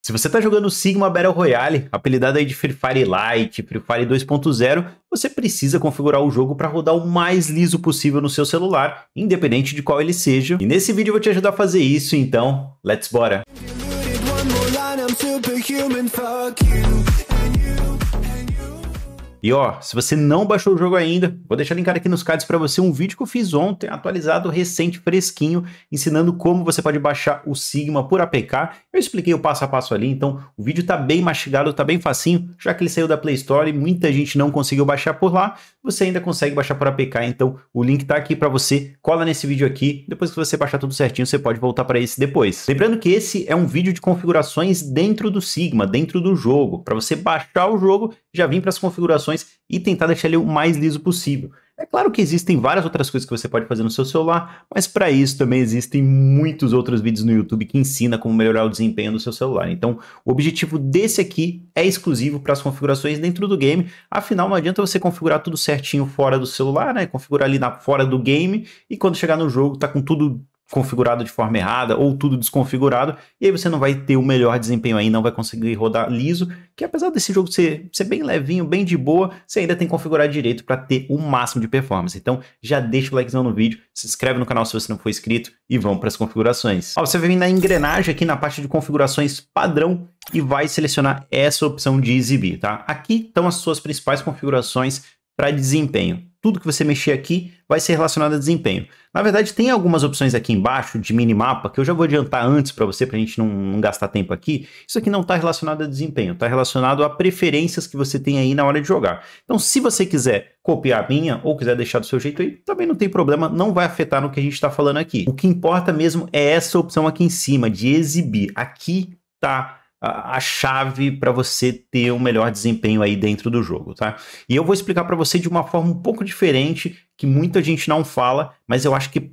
Se você está jogando Sigma Battle Royale, apelidado aí de Free Fire Lite, Free Fire 2.0, você precisa configurar o jogo para rodar o mais liso possível no seu celular, independente de qual ele seja. E nesse vídeo eu vou te ajudar a fazer isso, então, let's bora! E ó, se você não baixou o jogo ainda, vou deixar linkado aqui nos cards para você um vídeo que eu fiz ontem, atualizado, recente, fresquinho, ensinando como você pode baixar o Sigma por APK. Eu expliquei o passo a passo ali, então o vídeo tá bem mastigado, tá bem facinho, já que ele saiu da Play Store e muita gente não conseguiu baixar por lá, você ainda consegue baixar por APK, então o link tá aqui para você. Cola nesse vídeo aqui, depois que você baixar tudo certinho, você pode voltar para esse depois. Lembrando que esse é um vídeo de configurações dentro do Sigma, dentro do jogo, para você baixar o jogo já vir para as configurações e tentar deixar ele o mais liso possível. É claro que existem várias outras coisas que você pode fazer no seu celular, mas para isso também existem muitos outros vídeos no YouTube que ensina como melhorar o desempenho do seu celular. Então, o objetivo desse aqui é exclusivo para as configurações dentro do game. Afinal, não adianta você configurar tudo certinho fora do celular, né? Configurar ali na fora do game e quando chegar no jogo tá com tudo configurado de forma errada ou tudo desconfigurado, e aí você não vai ter o melhor desempenho aí, não vai conseguir rodar liso, que apesar desse jogo ser, ser bem levinho, bem de boa, você ainda tem que configurar direito para ter o máximo de performance. Então já deixa o likezão no vídeo, se inscreve no canal se você não for inscrito e vamos para as configurações. Ó, você vai vir na engrenagem aqui na parte de configurações padrão e vai selecionar essa opção de exibir, tá? Aqui estão as suas principais configurações para desempenho tudo que você mexer aqui vai ser relacionado a desempenho. Na verdade, tem algumas opções aqui embaixo de minimapa que eu já vou adiantar antes para você, para a gente não, não, gastar tempo aqui. Isso aqui não está relacionado a desempenho, está relacionado a preferências que você tem aí na hora de jogar. Então, se você quiser copiar a minha ou quiser deixar do seu jeito aí, também não tem problema, não vai afetar no que a gente está falando aqui. O que importa mesmo é essa opção aqui em cima de exibir. Aqui tá a, chave para você ter um melhor desempenho aí dentro do jogo, tá? E eu vou explicar para você de uma forma um pouco diferente, que muita gente não fala, mas eu acho que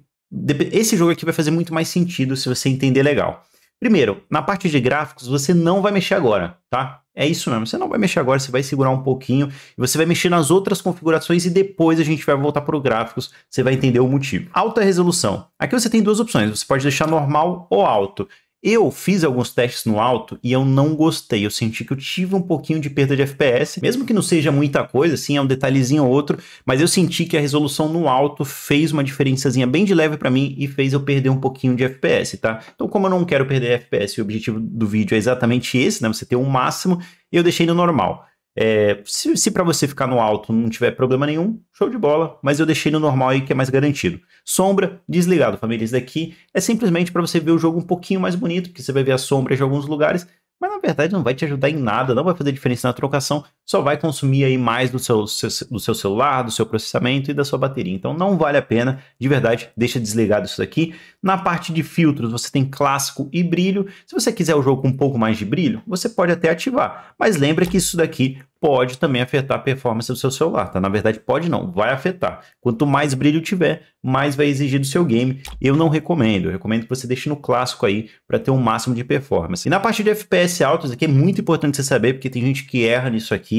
esse jogo aqui vai fazer muito mais sentido se você entender legal. Primeiro, na parte de gráficos, você não vai mexer agora, tá? É isso mesmo, você não vai mexer agora, você vai segurar um pouquinho, e você vai mexer nas outras configurações e depois a gente vai voltar para os gráficos, você vai entender o motivo. Alta resolução. Aqui você tem duas opções, você pode deixar normal ou alto. Eu fiz alguns testes no alto e eu não gostei. Eu senti que eu tive um pouquinho de perda de FPS, mesmo que não seja muita coisa, assim, é um detalhezinho ou outro, mas eu senti que a resolução no alto fez uma diferençazinha bem de leve para mim e fez eu perder um pouquinho de FPS, tá? Então, como eu não quero perder FPS, o objetivo do vídeo é exatamente esse, né? Você ter um máximo, eu deixei no normal. É, se, se para você ficar no alto não tiver problema nenhum, show de bola, mas eu deixei no normal aí que é mais garantido. Sombra desligado, família. Isso daqui é simplesmente para você ver o jogo um pouquinho mais bonito, porque você vai ver as sombras de alguns lugares, mas na verdade não vai te ajudar em nada, não vai fazer diferença na trocação, só vai consumir aí mais do seu, do seu celular, do seu processamento e da sua bateria. Então não vale a pena, de verdade, deixa desligado isso daqui. Na parte de filtros, você tem clássico e brilho. Se você quiser o jogo com um pouco mais de brilho, você pode até ativar. Mas lembra que isso daqui pode também afetar a performance do seu celular, tá? Na verdade, pode não, vai afetar. Quanto mais brilho tiver, mais vai exigir do seu game. Eu não recomendo, eu recomendo que você deixe no clássico aí para ter um máximo de performance. E na parte de FPS altos aqui é muito importante você saber, porque tem gente que erra nisso aqui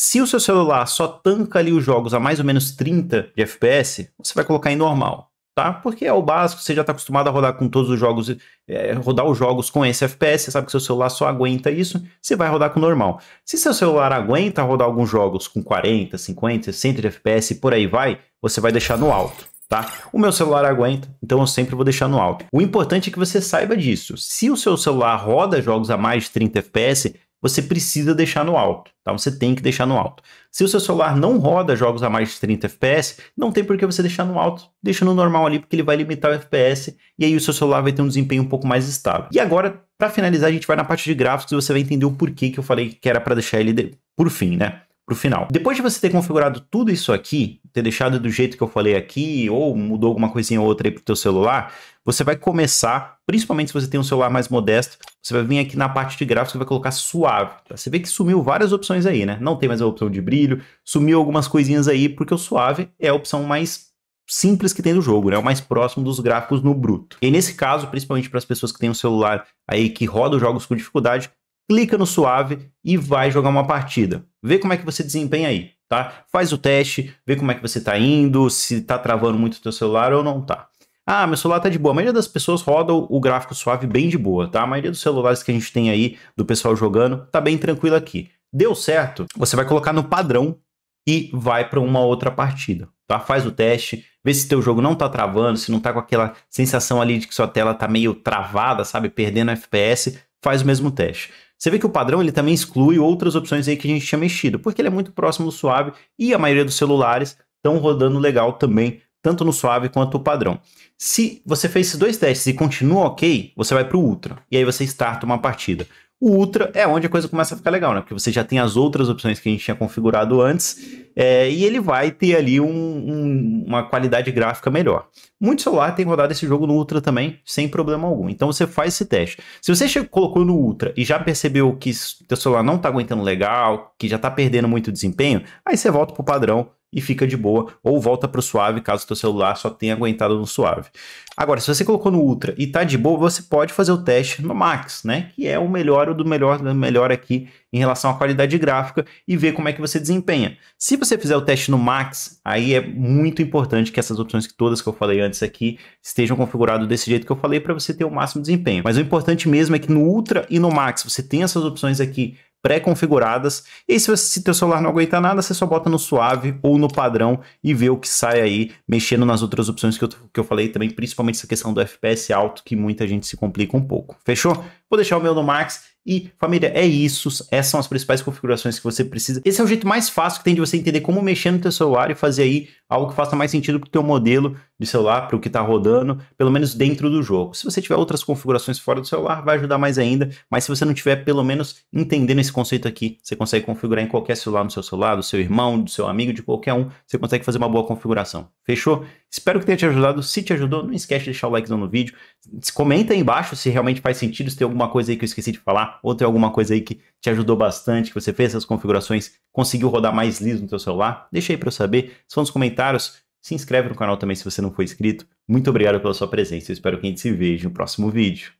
se o seu celular só tanca ali os jogos a mais ou menos 30 de FPS, você vai colocar em normal, tá? Porque é o básico, você já está acostumado a rodar com todos os jogos, é, rodar os jogos com esse FPS, você sabe que seu celular só aguenta isso, você vai rodar com normal. Se seu celular aguenta rodar alguns jogos com 40, 50, 60 de FPS e por aí vai, você vai deixar no alto. Tá? O meu celular aguenta, então eu sempre vou deixar no alto. O importante é que você saiba disso. Se o seu celular roda jogos a mais de 30 FPS, você precisa deixar no alto, tá? Você tem que deixar no alto. Se o seu celular não roda jogos a mais de 30 FPS, não tem por que você deixar no alto. Deixa no normal ali, porque ele vai limitar o FPS e aí o seu celular vai ter um desempenho um pouco mais estável. E agora, para finalizar, a gente vai na parte de gráficos e você vai entender o porquê que eu falei que era para deixar ele de... por fim, né? para o final. Depois de você ter configurado tudo isso aqui, ter deixado do jeito que eu falei aqui, ou mudou alguma coisinha ou outra aí para o teu celular, você vai começar, principalmente se você tem um celular mais modesto, você vai vir aqui na parte de gráficos e vai colocar suave. Tá? Você vê que sumiu várias opções aí, né? Não tem mais a opção de brilho, sumiu algumas coisinhas aí, porque o suave é a opção mais simples que tem do jogo, né? O mais próximo dos gráficos no bruto. E nesse caso, principalmente para as pessoas que têm um celular aí que roda jogos com dificuldade, clica no suave e vai jogar uma partida. Vê como é que você desempenha aí, tá? Faz o teste, vê como é que você tá indo, se tá travando muito o teu celular ou não tá. Ah, meu celular tá de boa. A maioria das pessoas roda o gráfico suave bem de boa, tá? A maioria dos celulares que a gente tem aí, do pessoal jogando, tá bem tranquilo aqui. Deu certo, você vai colocar no padrão e vai para uma outra partida, tá? Faz o teste, vê se teu jogo não tá travando, se não tá com aquela sensação ali de que sua tela tá meio travada, sabe? Perdendo FPS, faz o mesmo teste. Você vê que o padrão ele também exclui outras opções aí que a gente tinha mexido, porque ele é muito próximo do suave e a maioria dos celulares estão rodando legal também, tanto no suave quanto o padrão. Se você fez esses dois testes e continua ok, você vai para o ultra e aí você starta uma partida. O Ultra é onde a coisa começa a ficar legal, né? Porque você já tem as outras opções que a gente tinha configurado antes é, e ele vai ter ali um, um, uma qualidade gráfica melhor. Muito celular tem rodado esse jogo no Ultra também, sem problema algum. Então você faz esse teste. Se você chegou, colocou no Ultra e já percebeu que seu celular não está aguentando legal, que já está perdendo muito desempenho, aí você volta para o padrão e fica de boa, ou volta para o suave caso teu celular só tenha aguentado no suave. Agora, se você colocou no ultra e tá de boa, você pode fazer o teste no max, né? Que é o melhor do melhor do melhor aqui em relação à qualidade gráfica e ver como é que você desempenha. Se você fizer o teste no max, aí é muito importante que essas opções que todas que eu falei antes aqui estejam configuradas desse jeito que eu falei para você ter o máximo desempenho. Mas o importante mesmo é que no ultra e no max você tem essas opções aqui pré-configuradas. E se, você, se teu celular não aguenta nada, você só bota no suave ou no padrão e vê o que sai aí, mexendo nas outras opções que eu, que eu falei também, principalmente essa questão do FPS alto, que muita gente se complica um pouco. Fechou? Vou deixar o meu no max e, família, é isso. Essas são as principais configurações que você precisa. Esse é o jeito mais fácil que tem de você entender como mexer no teu celular e fazer aí algo que faça mais sentido para o teu modelo de celular, para o que está rodando, pelo menos dentro do jogo. Se você tiver outras configurações fora do celular, vai ajudar mais ainda. Mas se você não tiver, pelo menos entendendo esse conceito aqui, você consegue configurar em qualquer celular no seu celular, do seu irmão, do seu amigo, de qualquer um, você consegue fazer uma boa configuração. Fechou? Espero que tenha te ajudado. Se te ajudou, não esquece de deixar o likezão no vídeo. Comenta aí embaixo se realmente faz sentido, se tem alguma coisa aí que eu esqueci de falar, ou tem alguma coisa aí que te ajudou bastante, que você fez essas configurações, conseguiu rodar mais liso no teu celular. Deixa aí para eu saber. Se for nos comentários, se inscreve no canal também se você não for inscrito. Muito obrigado pela sua presença. Eu espero que a gente se veja no próximo vídeo.